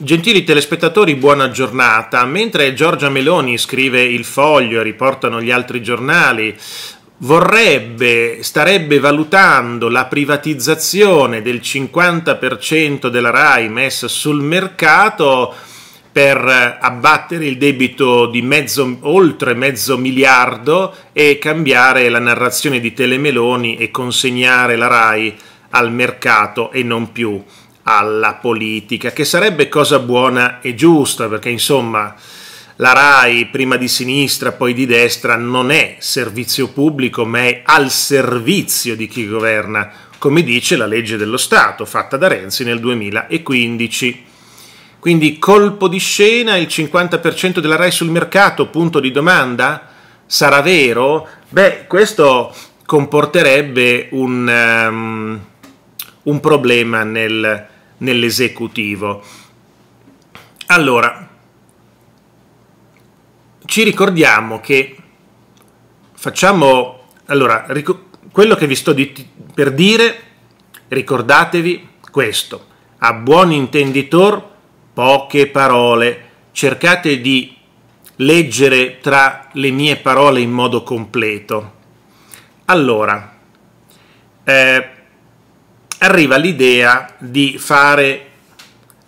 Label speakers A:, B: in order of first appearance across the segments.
A: Gentili telespettatori, buona giornata. Mentre Giorgia Meloni scrive il foglio e riportano gli altri giornali, vorrebbe, starebbe valutando la privatizzazione del 50% della RAI messa sul mercato per abbattere il debito di mezzo, oltre mezzo miliardo e cambiare la narrazione di Telemeloni e consegnare la RAI al mercato e non più alla politica, che sarebbe cosa buona e giusta, perché insomma la RAI prima di sinistra, poi di destra, non è servizio pubblico, ma è al servizio di chi governa, come dice la legge dello Stato fatta da Renzi nel 2015. Quindi colpo di scena, il 50% della RAI sul mercato, punto di domanda? Sarà vero? Beh, questo comporterebbe un, um, un problema nel nell'esecutivo. Allora, ci ricordiamo che facciamo, allora, quello che vi sto di, per dire, ricordatevi questo, a buon intenditor poche parole, cercate di leggere tra le mie parole in modo completo. Allora, eh, arriva l'idea di fare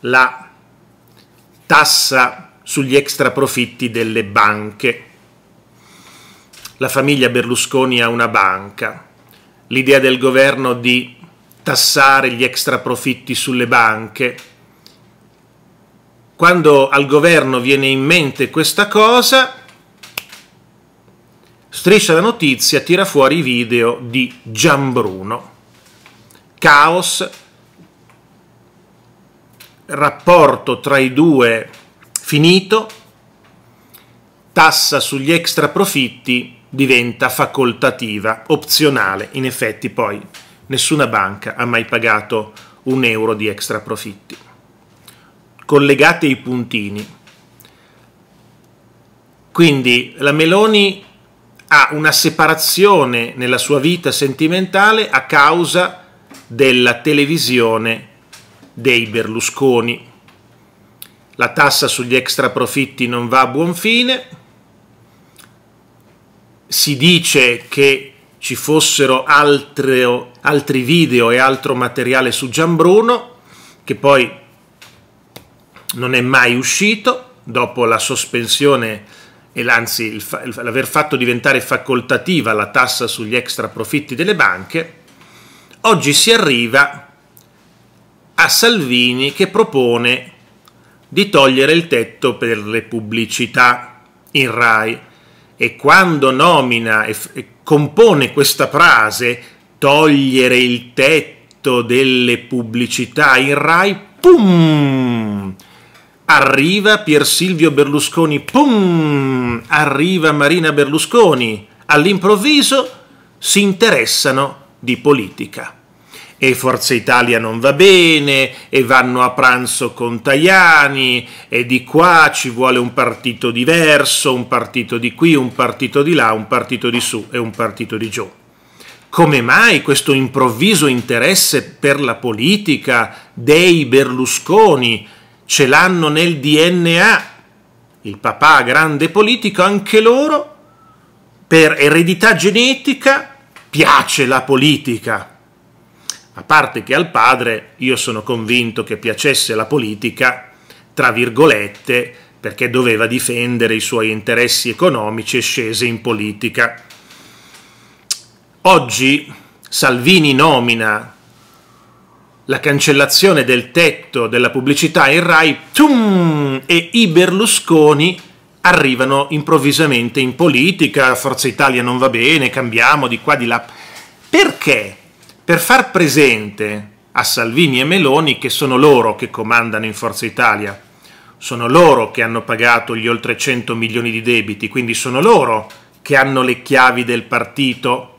A: la tassa sugli extra profitti delle banche. La famiglia Berlusconi ha una banca. L'idea del governo di tassare gli extra profitti sulle banche. Quando al governo viene in mente questa cosa, Striscia la notizia tira fuori i video di Gianbruno caos, rapporto tra i due finito, tassa sugli extra profitti diventa facoltativa, opzionale, in effetti poi nessuna banca ha mai pagato un euro di extra profitti. Collegate i puntini. Quindi la Meloni ha una separazione nella sua vita sentimentale a causa della televisione dei Berlusconi. La tassa sugli extra profitti non va a buon fine, si dice che ci fossero altre, altri video e altro materiale su Gianbruno, che poi non è mai uscito dopo la sospensione e anzi l'aver fatto diventare facoltativa la tassa sugli extra profitti delle banche oggi si arriva a Salvini che propone di togliere il tetto per le pubblicità in RAI e quando nomina e, e compone questa frase togliere il tetto delle pubblicità in RAI, pum! Arriva Pier Silvio Berlusconi, pum! Arriva Marina Berlusconi. All'improvviso si interessano di politica. E Forza Italia non va bene, e vanno a pranzo con Tajani, e di qua ci vuole un partito diverso, un partito di qui, un partito di là, un partito di su e un partito di giù. Come mai questo improvviso interesse per la politica dei Berlusconi? Ce l'hanno nel DNA. Il papà grande politico, anche loro, per eredità genetica, piace la politica. A parte che al padre io sono convinto che piacesse la politica, tra virgolette, perché doveva difendere i suoi interessi economici e scese in politica. Oggi Salvini nomina la cancellazione del tetto della pubblicità in Rai tum, e i Berlusconi arrivano improvvisamente in politica, Forza Italia non va bene, cambiamo di qua di là. Perché? Per far presente a Salvini e Meloni che sono loro che comandano in Forza Italia, sono loro che hanno pagato gli oltre 100 milioni di debiti, quindi sono loro che hanno le chiavi del partito,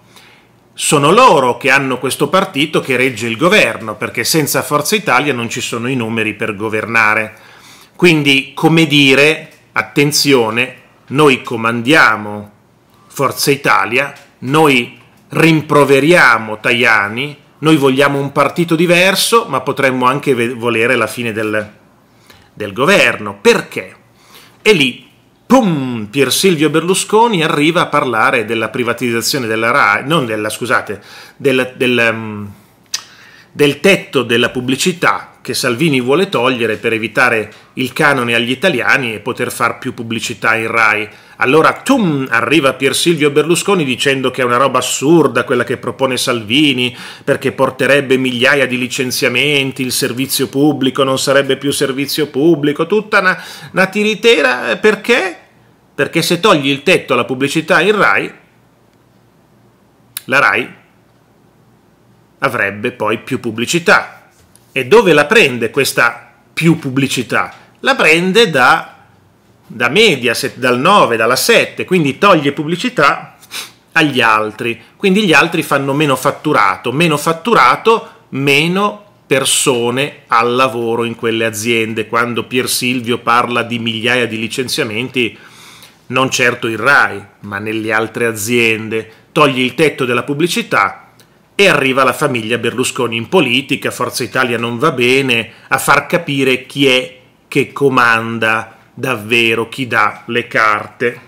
A: sono loro che hanno questo partito che regge il governo, perché senza Forza Italia non ci sono i numeri per governare. Quindi, come dire, attenzione, noi comandiamo Forza Italia, noi rimproveriamo Tajani, noi vogliamo un partito diverso, ma potremmo anche volere la fine del, del governo. Perché? E lì, pum, Pier Silvio Berlusconi arriva a parlare della privatizzazione della RAI, non della, scusate, del, del, mm, del tetto della pubblicità che Salvini vuole togliere per evitare il canone agli italiani e poter far più pubblicità in Rai. Allora, tum, arriva Pier Silvio Berlusconi dicendo che è una roba assurda quella che propone Salvini, perché porterebbe migliaia di licenziamenti, il servizio pubblico non sarebbe più servizio pubblico, tutta una, una tiritera. Eh, perché? Perché se togli il tetto alla pubblicità in Rai, la Rai avrebbe poi più pubblicità e dove la prende questa più pubblicità? La prende da, da Mediaset, dal 9, dalla 7, quindi toglie pubblicità agli altri. Quindi gli altri fanno meno fatturato, meno fatturato, meno persone al lavoro in quelle aziende. Quando Pier Silvio parla di migliaia di licenziamenti, non certo in RAI, ma nelle altre aziende, togli il tetto della pubblicità e arriva la famiglia Berlusconi in politica, Forza Italia non va bene, a far capire chi è che comanda davvero, chi dà le carte.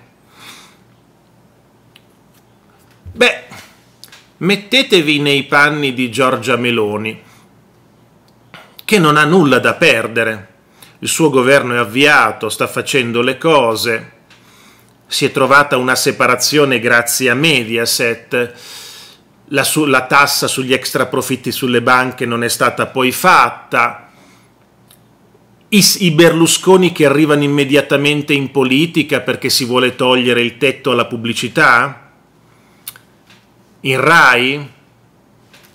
A: Beh, mettetevi nei panni di Giorgia Meloni, che non ha nulla da perdere. Il suo governo è avviato, sta facendo le cose, si è trovata una separazione grazie a Mediaset la, su- la tassa sugli extra profitti sulle banche non è stata poi fatta, i, Berlusconi che arrivano immediatamente in politica perché si vuole togliere il tetto alla pubblicità? In Rai?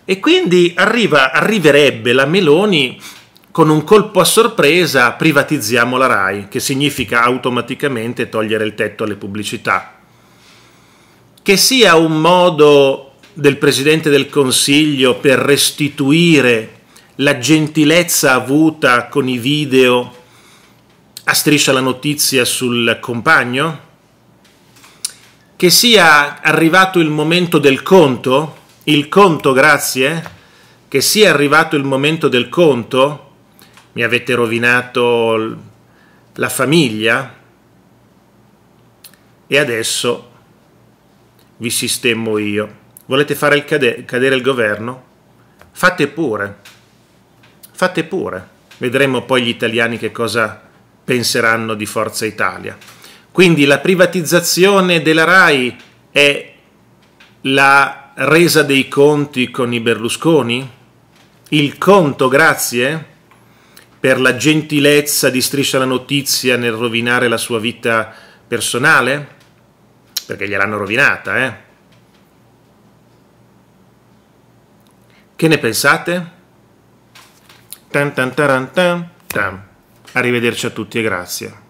A: E quindi arriva, arriverebbe la Meloni con un colpo a sorpresa, privatizziamo la Rai, che significa automaticamente togliere il tetto alle pubblicità. Che sia un modo del Presidente del Consiglio per restituire la gentilezza avuta con i video a striscia la notizia sul compagno? Che sia arrivato il momento del conto? Il conto, grazie? Che sia arrivato il momento del conto? Mi avete rovinato la famiglia? E adesso vi sistemo io volete fare il cade- cadere il governo? Fate pure, fate pure. Vedremo poi gli italiani che cosa penseranno di Forza Italia. Quindi la privatizzazione della RAI è la resa dei conti con i Berlusconi? Il conto, grazie, per la gentilezza di Striscia la Notizia nel rovinare la sua vita personale? Perché gliel'hanno rovinata, eh? Che ne pensate? Tan tan taran tan tan. Arrivederci a tutti e grazie.